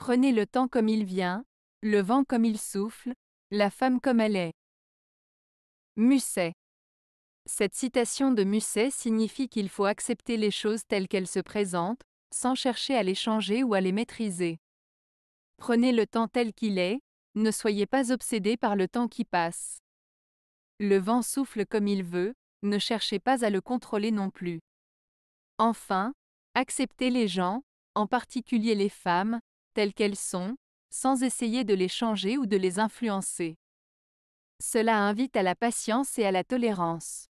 Prenez le temps comme il vient, le vent comme il souffle, la femme comme elle est. Musset. Cette citation de Musset signifie qu'il faut accepter les choses telles qu'elles se présentent, sans chercher à les changer ou à les maîtriser. Prenez le temps tel qu'il est, ne soyez pas obsédé par le temps qui passe. Le vent souffle comme il veut, ne cherchez pas à le contrôler non plus. Enfin, acceptez les gens, en particulier les femmes, telles qu'elles sont, sans essayer de les changer ou de les influencer. Cela invite à la patience et à la tolérance.